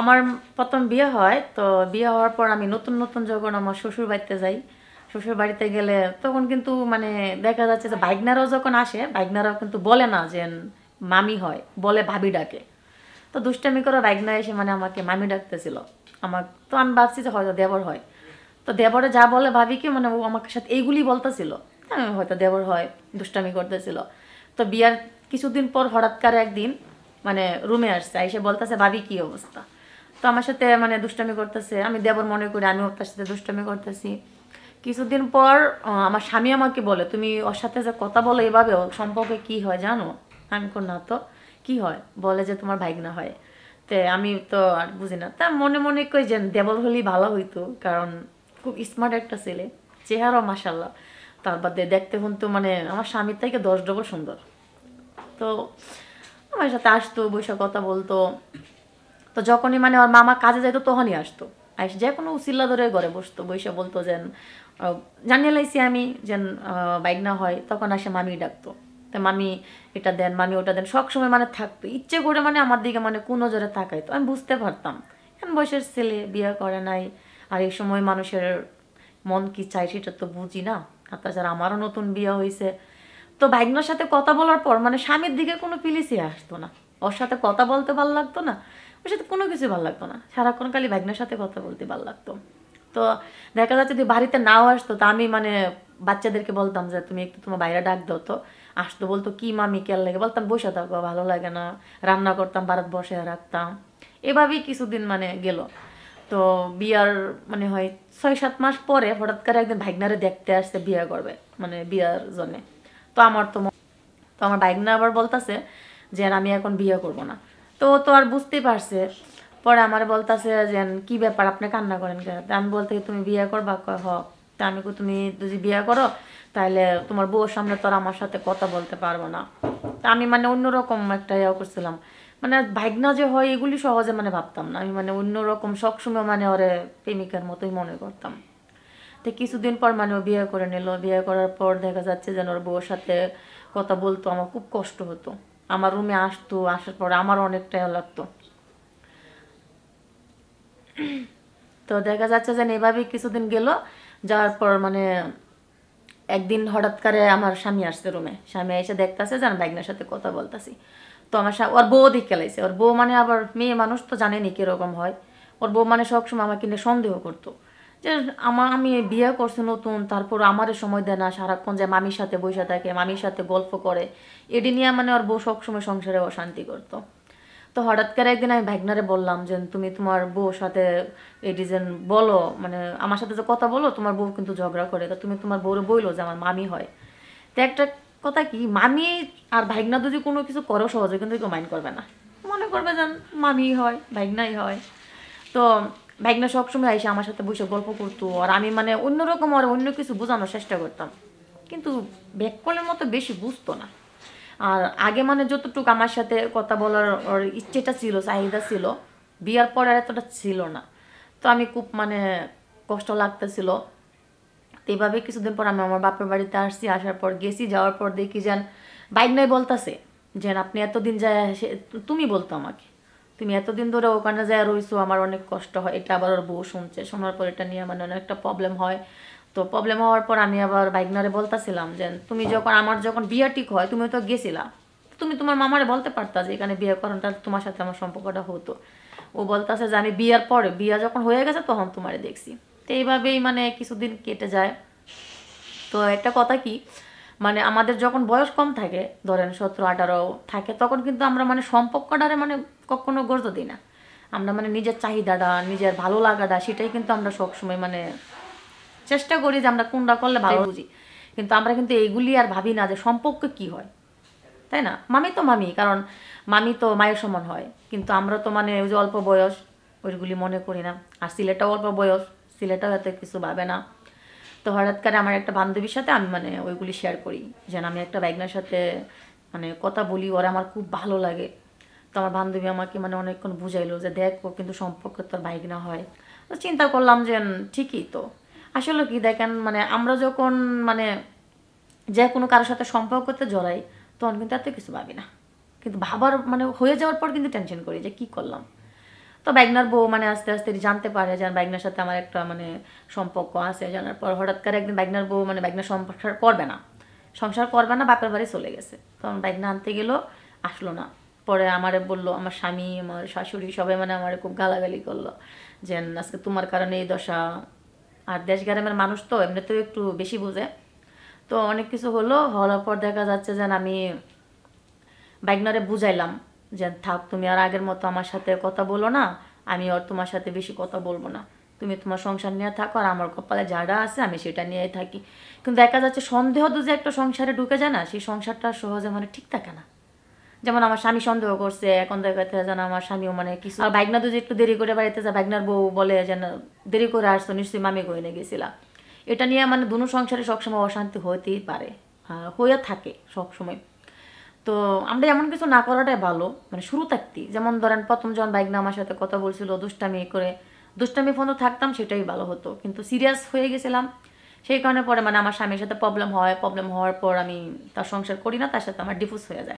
আমার প্রথম বিয়ে হয় তো বিয়ে হওয়ার পর আমি নতুন নতুন যখন আমার শ্বশুর বাড়িতে যাই শ্বশুর বাড়িতে গেলে তখন কিন্তু মানে দেখা যাচ্ছে যে বাইগনারাও যখন আসে বাইগনারাও কিন্তু বলে না যে মামি হয় বলে ভাবি ডাকে তো দুষ্টামি করে বাইগনা এসে মানে আমাকে মামি ডাকতেছিল আমার তো আমি ভাবছি যে হয়তো দেবর হয় তো দেবরে যা বলে ভাবি কি মানে ও আমাকে সাথে এইগুলি বলতেছিল হ্যাঁ, হয়তো দেবর হয় দুষ্টামি করতেছিল তো বিয়ার কিছুদিন পর হঠাৎ করে একদিন মানে রুমে আসছে এসে বলতেছে ভাবি কি অবস্থা তো আমার সাথে মানে দুষ্টামি করতেছে আমি দেবর মনে করি আমি তার সাথে দুষ্টামি করতেছি কিছুদিন পর আমার স্বামী আমাকে বলে তুমি ওর সাথে যে কথা বলো এভাবে সম্পর্কে কি হয় জানো আমি কোন না তো কি হয় বলে যে তোমার ভাইগনা হয় তে আমি তো আর বুঝি না তা মনে মনে কই যে দেবল হলেই ভালো হইতো কারণ খুব স্মার্ট একটা ছেলে চেহারাও মাসাল্লাহ তার বাদে দেখতে কিন্তু মানে আমার স্বামীর থেকে দশ ডবল সুন্দর তো আমার সাথে আসতো বৈশাখ কথা বলতো তো যখনই মানে ওর মামা কাজে যাইতো তখনই আসতো আইস যে কোনো উচিল্লা ধরে ঘরে বসতো বসে বলতো যেন জানিয়ে লাইছি আমি যেন বাইক না হয় তখন আসে মামি ডাকতো তো মামি এটা দেন মামি ওটা দেন সবসময় মানে থাকতো ইচ্ছে করে মানে আমার দিকে মানে কোন নজরে তাকাইতো আমি বুঝতে পারতাম এখন বয়সের ছেলে বিয়ে করে নাই আর এই সময় মানুষের মন কি চাই সেটা তো বুঝি না আর তাছাড়া আমারও নতুন বিয়ে হয়েছে তো বাইকনার সাথে কথা বলার পর মানে স্বামীর দিকে কোনো পিলিসি আসতো না ওর সাথে কথা বলতে ভালো লাগতো না ওর সাথে কোনো কিছু ভালো লাগতো না সারাক্ষণ খালি ভাগ্নের সাথে কথা বলতে ভালো লাগতো তো দেখা যাচ্ছে যদি বাড়িতে নাও আসতো তা আমি মানে বাচ্চাদেরকে বলতাম যে তুমি একটু তোমার বাইরে ডাক দাও তো আসতো বলতো কি মামি কেয়ার লাগে বলতাম বসে থাকো ভালো লাগে না রান্না করতাম ভারত বসে রাখতাম এভাবেই কিছুদিন মানে গেল তো বিয়ার মানে হয় ছয় সাত মাস পরে হঠাৎ করে একদিন ভাইগনারে দেখতে আসছে বিয়া করবে মানে বিয়ার জন্যে তো আমার তো তো আমার ভাইগনা আবার বলতেছে যে আমি এখন বিয়ে করব না তো তো আর বুঝতে পারছে পরে আমার বলতেছে যে কি ব্যাপার আপনি কান্না করেন কেন আমি বলতে তুমি বিয়ে করবা হ তা আমি তুমি যদি বিয়ে করো তাহলে তোমার বউর সামনে তো আর আমার সাথে কথা বলতে পারবো না তা আমি মানে অন্যরকম একটা ইয়ে করছিলাম মানে ভাগনা যে হয় এগুলি সহজে মানে ভাবতাম না আমি মানে অন্যরকম সবসময় মানে ওরে প্রেমিকার মতোই মনে করতাম তো কিছুদিন পর মানে ও বিয়ে করে নিল বিয়ে করার পর দেখা যাচ্ছে যেন ওর বউর সাথে কথা বলতো আমার খুব কষ্ট হতো আমার রুমে আসতো আসার পর আমার অনেকটাই লাগতো তো দেখা যাচ্ছে যেন এভাবেই কিছুদিন গেল যাওয়ার পর মানে একদিন হঠাৎ করে আমার স্বামী আসছে রুমে স্বামী এসে দেখতেছে যে ভাইগনার সাথে কথা বলতেছি তো আমার ওর বউ দিকে লাইছে ওর বউ মানে আবার মেয়ে মানুষ তো জানেনি কীরকম হয় ওর বউ মানে সবসময় আমাকে নিয়ে সন্দেহ করতো আমার আমি বিয়ে করছে নতুন তারপর আমারে সময় দেয় না সারাক্ষণ যে মামির সাথে বসে থাকে মামির সাথে গল্প করে এটি নিয়ে মানে ওর বউ সবসময় সংসারে অশান্তি করতো তো হঠাৎ করে একদিন আমি ভাগনারে বললাম যে তুমি তোমার বউর সাথে এই ডিজাইন বলো মানে আমার সাথে যে কথা বলো তোমার বউ কিন্তু ঝগড়া করে তা তুমি তোমার বউরে বইলো যে আমার মামি হয় তো একটা কথা কি মামি আর ভাগনা যদি কোনো কিছু করো সহজে কিন্তু কেউ মাইন্ড করবে না মনে করবে যেন মামি হয় ভাগনাই হয় তো ভাইগনা সবসময় এসে আমার সাথে বসে গল্প করতো আর আমি মানে অন্যরকম আর অন্য কিছু বোঝানোর চেষ্টা করতাম কিন্তু ব্যাককলের মতো বেশি বুঝতো না আর আগে মানে যতটুকু আমার সাথে কথা বলার ওর ইচ্ছেটা ছিল চাহিদা ছিল বিয়ার পর আর এতটা ছিল না তো আমি খুব মানে কষ্ট লাগতেছিল তো এইভাবে কিছুদিন পর আমি আমার বাপের বাড়িতে আসছি আসার পর গেছি যাওয়ার পর দেখি যেন বাইক নয় বলতাছে যেন আপনি এতদিন যায় তুমি বলতো আমাকে তুমি এতদিন ধরে ওখানে যায় রয়েছো আমার অনেক কষ্ট হয় এটা আবার ওর বউ শুনছে শোনার পর এটা নিয়ে মানে অনেকটা প্রবলেম হয় তো প্রবলেম হওয়ার পর আমি আবার বাইকনারে বলতাছিলাম যে তুমি যখন আমার যখন বিয়া ঠিক হয় তুমি তো গেছিলা তুমি তোমার মামারে বলতে পারতা যে এখানে বিয়ে করাটা তোমার সাথে আমার সম্পর্কটা হতো ও বলতাছে যে আমি বিয়ার পরে বিয়া যখন হয়ে গেছে তখন তোমারে দেখছি তো এইভাবেই মানে কিছুদিন কেটে যায় তো একটা কথা কি মানে আমাদের যখন বয়স কম থাকে ধরেন সতেরো আঠারো থাকে তখন কিন্তু আমরা মানে সম্পর্কটারে মানে কখনো গুরুত্ব দিই না আমরা মানে নিজের চাহিদাটা নিজের ভালো লাগাটা সেটাই কিন্তু আমরা সবসময় মানে চেষ্টা করি যে আমরা কোনটা করলে ভালো বুঝি কিন্তু আমরা কিন্তু এইগুলি আর ভাবি না যে সম্পর্ক কি হয় তাই না মামি তো মামি কারণ মামি তো মায়ের সমান হয় কিন্তু আমরা তো মানে ওই যে অল্প বয়স ওইগুলি মনে করি না আর সিলেটাও অল্প বয়স সিলেটাও এত কিছু ভাবে না তো হঠাৎ করে আমার একটা বান্ধবীর সাথে আমি মানে ওইগুলি শেয়ার করি যেন আমি একটা বাইকনার সাথে মানে কথা বলি ওরা আমার খুব ভালো লাগে তো আমার বান্ধবী আমাকে মানে অনেকক্ষণ বুঝাইলো যে দেখ ও কিন্তু সম্পর্ক তোর বাইক না হয় তো চিন্তা করলাম যে ঠিকই তো আসলে কি দেখেন মানে আমরা যখন মানে যে কোনো কারোর সাথে সম্পর্কতে জড়াই তখন কিন্তু এত কিছু ভাবি না কিন্তু ভাবার মানে হয়ে যাওয়ার পর কিন্তু টেনশন করি যে কি করলাম তো বাইগনার বউ মানে আস্তে আস্তে জানতে পারে যে বাইগনার সাথে আমার একটা মানে সম্পর্ক আছে জানার পর হঠাৎ করে একদিন বাইগনার বউ মানে বাইগনার সংসার করবে না সংসার করবে না বাপের বাড়ি চলে গেছে তখন বাইগনা আনতে গেল আসলো না পরে আমারে বলল আমার স্বামী আমার শাশুড়ি সবাই মানে আমার খুব গালাগালি করলো যে আজকে তোমার কারণে এই দশা আর দেশ গ্রামের মানুষ তো এমনিতেও একটু বেশি বোঝে তো অনেক কিছু হলো হওয়ার পর দেখা যাচ্ছে যে আমি বাইকনারে বুঝাইলাম যে থাক তুমি আর আগের মতো আমার সাথে কথা বলো না আমি আর তোমার সাথে বেশি কথা বলবো না তুমি তোমার সংসার নিয়ে থাকো আর আমার কপালে যারা আছে আমি সেটা নিয়েই থাকি কিন্তু দেখা যাচ্ছে সন্দেহ তো যে একটা সংসারে ঢুকে যায় না সেই সংসারটা সহজে মানে ঠিক থাকে না যেমন আমার স্বামী সন্দেহ করছে এখন দেখাতে যেন আমার স্বামীও মানে কিছু আর ভাগনা যে একটু দেরি করে বাড়িতে যা ভাগনার বউ বলে যেন দেরি করে আসতো নিশ্চয়ই মামি গয়নে গেছিলাম এটা নিয়ে মানে দুনো সংসারে সবসময় অশান্তি হতেই পারে হয়ে হ্যাঁ, থাকে সবসময় তো আমরা এমন কিছু না করাটাই ভালো মানে শুরু থাকতি যেমন ধরেন প্রথম যখন না আমার সাথে কথা বলছিল দুষ্টামি করে দুষ্টামি ফোন থাকতাম সেটাই ভালো হতো কিন্তু সিরিয়াস হয়ে গেছিলাম সেই কারণে পরে মানে আমার স্বামীর সাথে প্রবলেম হয় প্রবলেম হওয়ার পর আমি তার সংসার করি না তার সাথে আমার ডিফোর্স হয়ে যায়